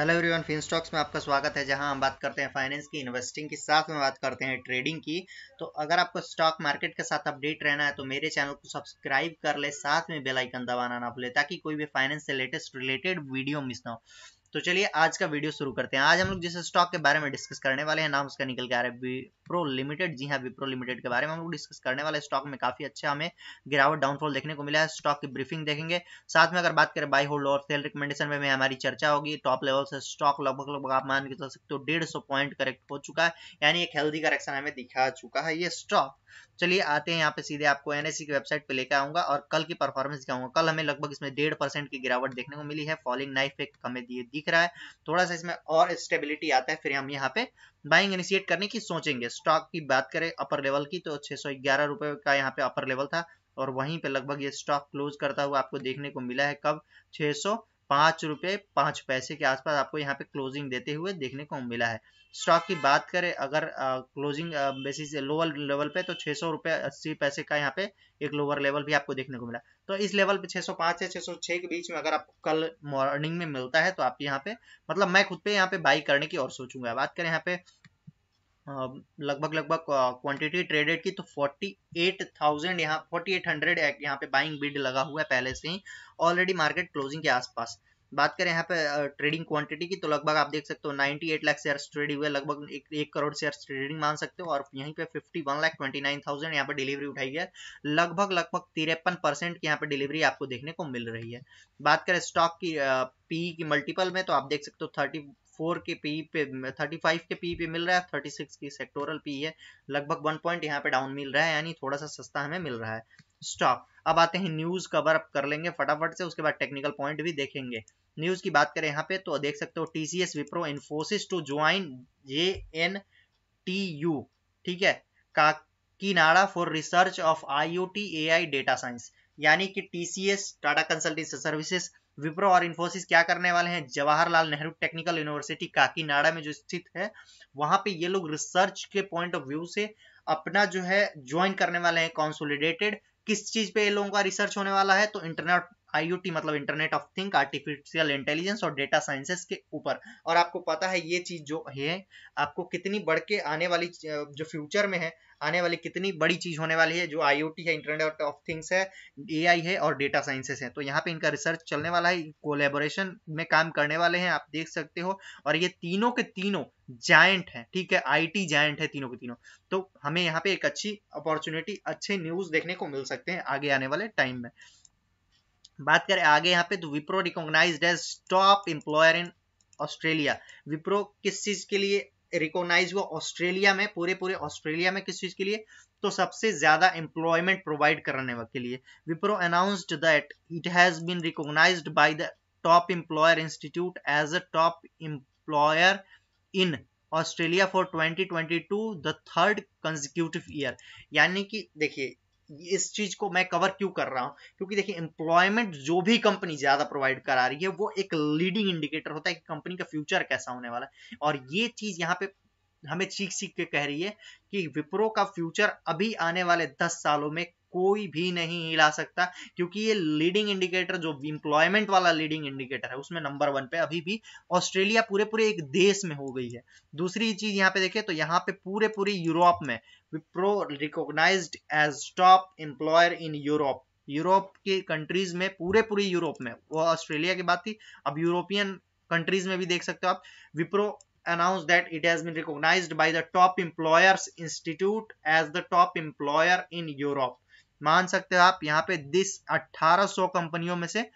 Hello everyone stocks में आपका स्वागत है जहां हम बात करते हैं फाइनेंस की इन्वेस्टिंग की साथ में बात करते हैं ट्रेडिंग की तो अगर आपको स्टॉक मार्केट के साथ अपडेट रहना है तो मेरे चैनल को सब्सक्राइब कर ले साथ में बेल आइकन दबाना ना भूले ताकि कोई भी फाइनेंस से लेटेस्ट रिलेटेड वीडियो मिस ना हो तो चलिए आज का वीडियो शुरू करते हैं आज हम लोग जिस स्टॉक के बारे में डिस्कस करने वाले हैं नाम उसका निकल के आ रहा है विप्रो लिमिटेड जी हाँ विप्रो लिमिटेड के बारे में हम लोग डिस्कस करने वाले स्टॉक में काफी अच्छा हमें गिरावट डाउनफॉल देखने को मिला है स्टॉक की ब्रीफिंग देखेंगे साथ में अगर बात करें बाई होल्ड और सेल रिकमेंडेशन में, में हमारी चर्चा होगी टॉप लेवल से स्टॉक लगभग लगभग आप मान के चल सकते हो डेढ़ पॉइंट करेक्ट हो चुका है यानी एक हेल्दी करेक्शन हमें दिखा चुका है ये स्टॉक चलिए आते हैं यहाँ पे सीधे आपको एनएससी की वेबसाइट पे लेकर आऊंगा और कल की परफॉर्मेंस दिखाऊंगा कल हमें लगभग इसमें डेढ़ परसेंट की गिरावट देखने को मिली है फॉलिंग नाइफ एक हमें दिए दिख रहा है थोड़ा सा इसमें और स्टेबिलिटी आता है फिर हम यहाँ पे बाइंग इनिशिएट करने की सोचेंगे स्टॉक की बात करें अपर लेवल की तो छह सौ ग्यारह रुपए का यहाँ पे अपर लेवल था और वहीं पे लगभग ये स्टॉक क्लोज करता हुआ आपको देखने को मिला है कब छह सौ पांच रुपए पांच पैसे के आसपास आपको यहाँ पे क्लोजिंग देते हुए देखने को मिला है स्टॉक की बात करें अगर क्लोजिंग बेसिस लोअर लेवल पे तो छह सौ रुपए अस्सी पैसे का यहाँ पे एक लोअर लेवल भी आपको देखने को मिला तो इस लेवल पे 605 सौ 606 के बीच में अगर आपको कल मॉर्निंग में मिलता है तो आप यहाँ पे मतलब मैं खुद पे यहाँ पे बाई करने की और सोचूंगा बात करें यहाँ पे लगभग लगभग क्वांटिटी ट्रेडेड की तो 48,000 यहाँ 4800 एट हंड्रेड यहाँ पे बाइंग बिड लगा हुआ है पहले से ही ऑलरेडी मार्केट क्लोजिंग के आसपास बात करें यहाँ पे ट्रेडिंग क्वांटिटी की तो लगभग आप देख सकते हो 98 लाख शेयर ट्रेड हुए लगभग एक, एक करोड़ शेयर ट्रेडिंग मान सकते हो और यहीं पे 51 one lakh twenty nine thousand यहाँ पे डिलीवरी उठाई है लगभग लगभग तिरपन परसेंट की यहाँ पे डिलीवरी आपको देखने को मिल रही है बात करें स्टॉक की पी e की मल्टीपल में तो आप देख सकते हो थर्टी फोर के पी पे थर्टी फाइव के पी पे मिल रहा है थर्टी सिक्स की सेक्टोरल पी है लगभग वन पॉइंट यहाँ पे डाउन मिल रहा है यानी थोड़ा सा सस्ता हमें मिल रहा है स्टॉक अब आते हैं न्यूज कवर अप कर लेंगे फटाफट से उसके बाद टेक्निकल पॉइंट भी देखेंगे न्यूज की बात करें यहाँ पे तो देख सकते हो TCS Wipro Infosys to join J N T U ठीक है Kakinada for research of I O T A I data science यानी कि TCS Tata Consultancy Services Wipro और इन्फोसिस क्या करने वाले हैं जवाहरलाल नेहरू टेक्निकल यूनिवर्सिटी काकीनाडा में जो स्थित है वहां पे ये लोग रिसर्च के पॉइंट ऑफ व्यू से अपना जो है ज्वाइन करने वाले हैं कॉन्सोलिडेटेड किस चीज पे ये लोगों का रिसर्च होने वाला है तो इंटरनेट आईओटी मतलब internet of thing artificial intelligence और डेटा साइंसेस के ऊपर और आपको पता है ये चीज जो है आपको कितनी बढ़ के आने वाली जो फ्यूचर में है आने वाली कितनी बड़ी चीज होने वाली है जो आईओटी है इंटरनेट ऑफ थिंग्स है एआई है और डेटा साइंसेस है तो यहाँ पे इनका रिसर्च चलने वाला है कोलेबोरेशन में काम करने वाले हैं आप देख सकते हो और ये तीनों के तीनों जायंट है ठीक है आईटी जायंट है तीनों के तीनों तो हमें यहाँ पे एक अच्छी अपॉर्चुनिटी अच्छे न्यूज देखने को मिल सकते हैं आगे आने वाले टाइम में बात करें आगे यहाँ पे तो Wipro recognise as top employer in Australia Wipro किस चीज के लिए रिकॉग्नाइज हुआ ऑस्ट्रेलिया में पूरे पूरे ऑस्ट्रेलिया में किस चीज के लिए तो सबसे ज्यादा एम्प्लॉयमेंट प्रोवाइड करने के लिए Wipro announced that it has been recognise by the top employer institute as a top employer in Australia for 2022 the third consecutive year यानी कि देखिए इस चीज को मैं कवर क्यों कर रहा हूं क्योंकि देखिए एम्प्लॉयमेंट जो भी कंपनी ज्यादा प्रोवाइड करा रही है वो एक लीडिंग इंडिकेटर होता है कि कंपनी का फ्यूचर कैसा होने वाला है और ये चीज यहाँ पे हमें चीख सीख के कह रही है कि विप्रो का फ्यूचर अभी आने वाले दस सालों में कोई भी नहीं हिला सकता क्योंकि ये लीडिंग इंडिकेटर जो इंप्लॉयमेंट वाला लीडिंग इंडिकेटर है उसमें नंबर वन पे अभी भी ऑस्ट्रेलिया पूरे पूरे एक देश में हो गई है दूसरी चीज यहाँ पे देखें तो यहाँ पे पूरे पूरे यूरोप में Wipro recognise as top employer in Europe Europe के कंट्रीज में पूरे पूरे यूरोप में वो ऑस्ट्रेलिया की बात थी अब यूरोपियन कंट्रीज में भी देख सकते हो आप Wipro announced that it has been recognized by the Top Employers Institute as the top employer in Europe. मान सकते हो आप यहाँ पे दिस 1800 कंपनियों में से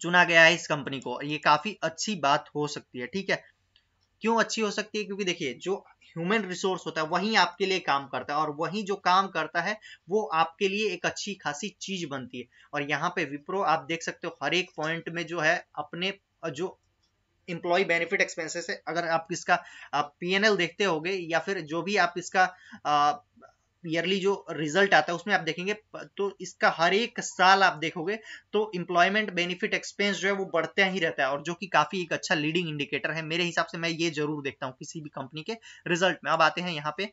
चुना गया है इस कंपनी को ये काफी अच्छी बात हो सकती है ठीक है क्यों अच्छी हो सकती है क्योंकि देखिए जो ह्यूमन रिसोर्स होता है वही आपके लिए काम करता है और वही जो काम करता है वो आपके लिए एक अच्छी खासी चीज बनती है और यहाँ पे विप्रो आप देख सकते हो हर एक पॉइंट में जो है अपने जो इम्प्लॉय बेनिफिट एक्सपेंसेस है अगर आप इसका पीएनएल देखते होगे या फिर जो भी आप इसका ईयरली जो रिजल्ट आता है उसमें आप देखेंगे तो इसका हर एक साल आप देखोगे तो इम्प्लॉयमेंट बेनिफिट एक्सपेंस जो है वो बढ़ते ही रहता है और जो कि काफी एक अच्छा लीडिंग इंडिकेटर है मेरे हिसाब से मैं ये जरूर देखता हूँ किसी भी कंपनी के रिजल्ट में अब आते हैं यहाँ पे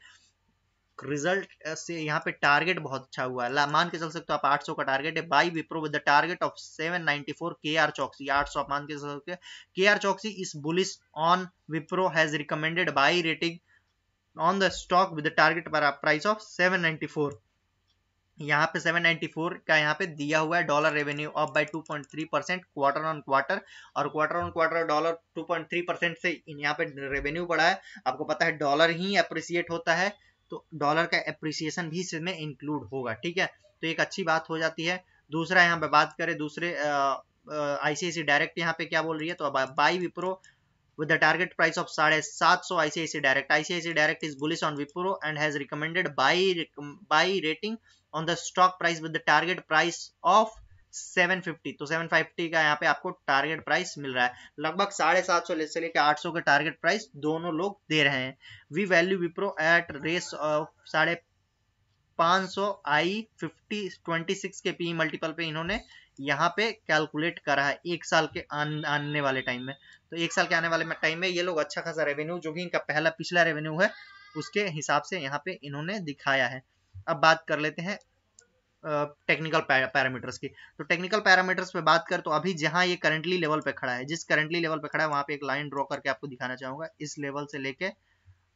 रिजल्ट से यहाँ पे टारगेट बहुत अच्छा हुआ है मान के चल सकते हो आप 800 का टारगेट है buy Wipro with the target of 794 K R चौकसी आठ सौ मान के चल सकते हो के R Choksey is bullish on Wipro has recommended buy rating on the stock with the target price of 794 यहाँ पे 794 का यहाँ पे दिया हुआ है dollar revenue up by 2.3 percent quarter on quarter और quarter on quarter dollar 2.3 percent से यहाँ पे रेवेन्यू बढ़ा है आपको पता है डॉलर ही अप्रिसिएट होता है तो डॉलर का एप्रिसिएशन भी इसमें इंक्लूड होगा ठीक है तो एक अच्छी बात हो जाती है दूसरा यहाँ पे बात करें दूसरे आईसीआईसी डायरेक्ट यहाँ पे क्या बोल रही है तो buy Wipro with the target price of साढ़े सात सौ ICICI direct ICICI direct is bullish on Wipro and has recommended buy buy rating on the stock price with the target price of 750 तो 750 का यहाँ पे आपको टारगेट प्राइस मिल रहा है लगभग साढ़े सात सौ से लेकर आठ सौ का टारगेट प्राइस दोनों लोग दे रहे हैं वी वैल्यू विप्रो एट रेस ऑफ साढ़े पांच सौ आई फिफ्टी ट्वेंटी सिक्स के पी मल्टीपल e पे इन्होंने यहाँ पे कैलकुलेट करा है एक साल के आन, आने वाले टाइम में तो एक साल के आने वाले टाइम में ये लोग अच्छा खासा रेवेन्यू जो कि इनका पहला पिछला रेवेन्यू है उसके हिसाब से यहाँ पे इन्होंने दिखाया है अब बात कर लेते हैं टेक्निकल पैरामीटर्स की तो टेक्निकल पैरामीटर्स पे बात कर तो अभी जहां ये करंटली लेवल पे खड़ा है जिस करंटली लेवल पे खड़ा है वहां पे एक लाइन ड्रॉ करके आपको दिखाना चाहूंगा इस लेवल से लेके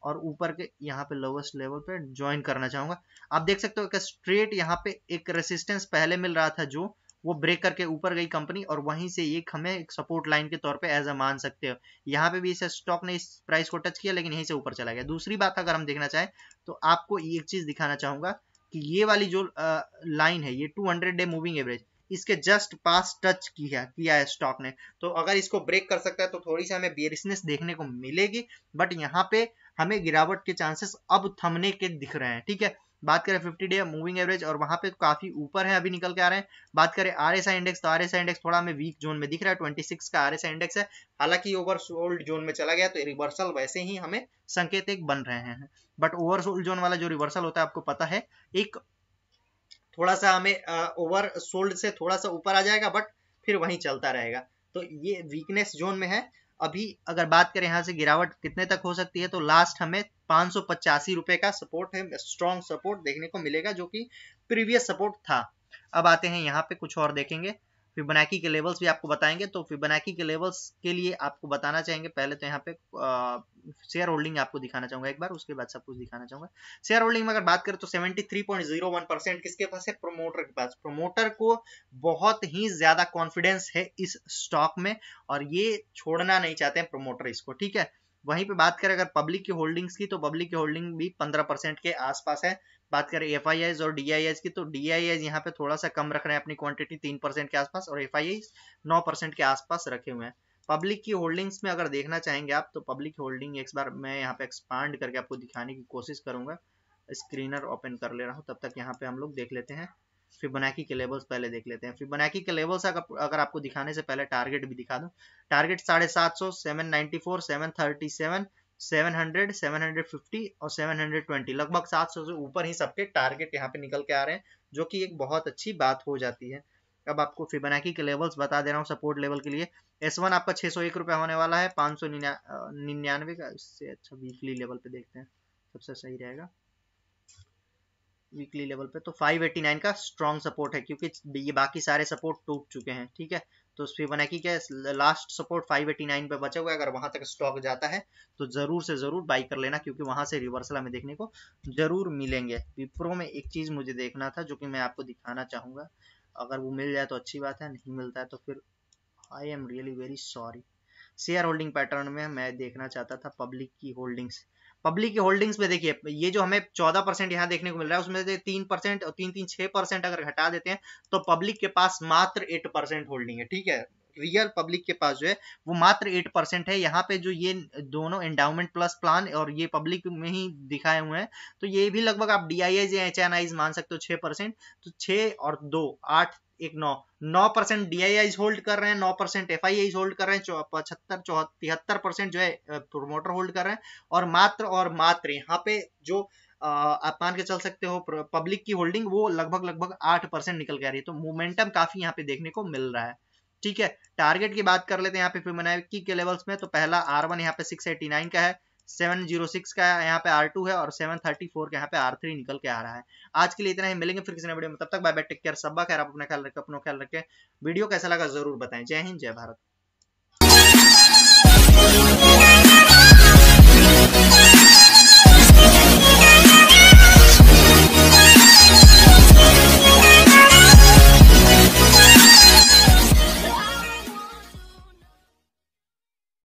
और ऊपर के यहाँ पे लोवेस्ट लेवल पे ज्वाइन करना चाहूंगा आप देख सकते हो एक स्ट्रेट यहाँ पे एक रेसिस्टेंस पहले मिल रहा था जो वो ब्रेक करके ऊपर गई कंपनी और वहीं से एक हमें एक सपोर्ट लाइन के तौर पे एज अ मान सकते हो यहाँ पे भी इस स्टॉक ने इस प्राइस को टच किया लेकिन यहीं से ऊपर चला गया दूसरी बात अगर हम देखना चाहें तो आपको एक चीज दिखाना चाहूंगा कि ये वाली जो लाइन है ये 200 डे मूविंग एवरेज इसके जस्ट पास टच किया किया है स्टॉक ने तो अगर इसको ब्रेक कर सकता है तो थोड़ी सी हमें बियरिसनेस देखने को मिलेगी बट यहाँ पे हमें गिरावट के चांसेस अब थमने के दिख रहे हैं ठीक है बात करें फिफ्टी डे मूविंग एवरेज और वहां पे काफ़ी ऊपर है अभी निकल के आ रहे हैं बात करें आर इंडेक्स तो आर इंडेक्स थोड़ा हमें वीक जोन में दिख रहा है ट्वेंटी का आर इंडेक्स है हालांकि ओवरसोल्ड जोन में चला गया तो रिवर्सल वैसे ही हमें संकेत एक बन रहे हैं बट ओवरसोल्ड जोन वाला जो रिवर्सल होता है आपको पता है एक थोड़ा सा हमें ओवर सोल्ड से थोड़ा सा ऊपर आ जाएगा बट फिर वहीं चलता रहेगा तो ये वीकनेस जोन में है अभी अगर बात करें यहाँ से गिरावट कितने तक हो सकती है तो लास्ट हमें पांच सौ पचासी रुपए का सपोर्ट है स्ट्रॉन्ग सपोर्ट देखने को मिलेगा जो कि प्रीवियस सपोर्ट था अब आते हैं यहाँ पे कुछ और देखेंगे फिबनाकी के लेवल्स भी आपको बताएंगे तो फिबनाकी के लेवल्स के लिए आपको बताना चाहेंगे पहले तो यहाँ पे शेयर होल्डिंग आपको दिखाना चाहूंगा एक बार उसके बाद सब कुछ दिखाना चाहूंगा शेयर होल्डिंग में अगर बात करें तो 73.01 परसेंट किसके पास है प्रोमोटर के पास प्रोमोटर को बहुत ही ज्यादा कॉन्फिडेंस है इस स्टॉक में और ये छोड़ना नहीं चाहते हैं प्रोमोटर इसको ठीक है वहीं पे बात करें अगर पब्लिक की होल्डिंग्स की तो पब्लिक की होल्डिंग भी पंद्रह परसेंट के आसपास है बात करें एफ और डी की तो डी आई यहाँ पे थोड़ा सा कम रख रहे हैं अपनी क्वांटिटी तीन परसेंट के आसपास और एफ आई नौ परसेंट के आसपास रखे हुए हैं पब्लिक की होल्डिंग्स में अगर देखना चाहेंगे आप तो पब्लिक की होल्डिंग एक बार मैं यहाँ पे एक्सपांड करके आपको दिखाने की कोशिश करूंगा स्क्रीनर ओपन कर ले रहा हूँ तब तक यहाँ पे हम लोग देख लेते हैं फिबोनाकी के लेवल्स पहले देख लेते हैं फिबोनाकी के लेवल्स अगर, अगर आपको दिखाने से पहले टारगेट भी दिखा दूं टारगेट साढ़े सात सौ seven ninety four seven thirty seven seven hundred seven hundred fifty और सेवन हंड्रेड ट्वेंटी लगभग सात सौ से ऊपर ही सबके टारगेट यहाँ पे निकल के आ रहे हैं जो कि एक बहुत अच्छी बात हो जाती है अब आपको फिबोनाकी के लेवल्स बता दे रहा हूँ सपोर्ट लेवल के लिए एस वन आपका छः सौ एक रुपये होने वाला है पाँच सौ निन्यानवे का इससे अच्छा वीकली लेवल पे देखते हैं सबसे सही रहेगा वीकली लेवल पे तो 589 का स्ट्रॉन्ग सपोर्ट है क्योंकि ये बाकी सारे सपोर्ट टूट चुके हैं ठीक है तो उस बना की क्या लास्ट सपोर्ट 589 पे बचा हुआ है अगर वहां तक स्टॉक जाता है तो जरूर से जरूर बाई कर लेना क्योंकि वहां से रिवर्सल हमें देखने को जरूर मिलेंगे विप्रो में एक चीज मुझे देखना था जो कि मैं आपको दिखाना चाहूंगा अगर वो मिल जाए तो अच्छी बात है नहीं मिलता है तो फिर I am really very sorry shareholding pattern में मैं देखना चाहता था पब्लिक की होल्डिंग्स पब्लिक की होल्डिंग्स में देखिए ये जो हमें चौदह परसेंट यहाँ देखने को मिल रहा है उसमें से तीन परसेंट और तीन तीन छह परसेंट अगर घटा देते हैं तो पब्लिक के पास मात्र एट परसेंट होल्डिंग है ठीक है रियल पब्लिक के पास जो है वो मात्र एट परसेंट है यहाँ पे जो ये दोनों एंडाउमेंट प्लस प्लान और ये पब्लिक में ही दिखाए हुए हैं तो ये भी लगभग आप D I H N Is मान सकते हो छह परसेंट तो छः और दो आठ एक नौ नौ परसेंट डी होल्ड कर रहे हैं नौ परसेंट एफ होल्ड कर रहे हैं पचहत्तर चौह तिहत्तर परसेंट जो है प्रोमोटर होल्ड कर रहे हैं और मात्र और मात्र यहाँ पे जो आप मान के चल सकते हो पब्लिक की होल्डिंग वो लगभग लगभग आठ परसेंट निकल के आ रही है तो मोमेंटम काफी यहाँ पे देखने को मिल रहा है ठीक है टारगेट की बात कर लेते हैं यहाँ पे फिर की के लेवल्स में तो पहला आर वन यहाँ पे सिक्स एटी नाइन का है सेवन जीरो सिक्स का यहाँ पे आर टू है और सेवन थर्टी फोर के यहाँ पे आर थ्री निकल के आ रहा है आज के लिए इतना ही मिलेंगे फिर किसी ने वीडियो में तब तक बाय बाय टेक केयर सब्बा खैर आप अपना ख्याल रखें अपना ख्याल रखें वीडियो कैसा लगा जरूर बताएं जय हिंद जय भारत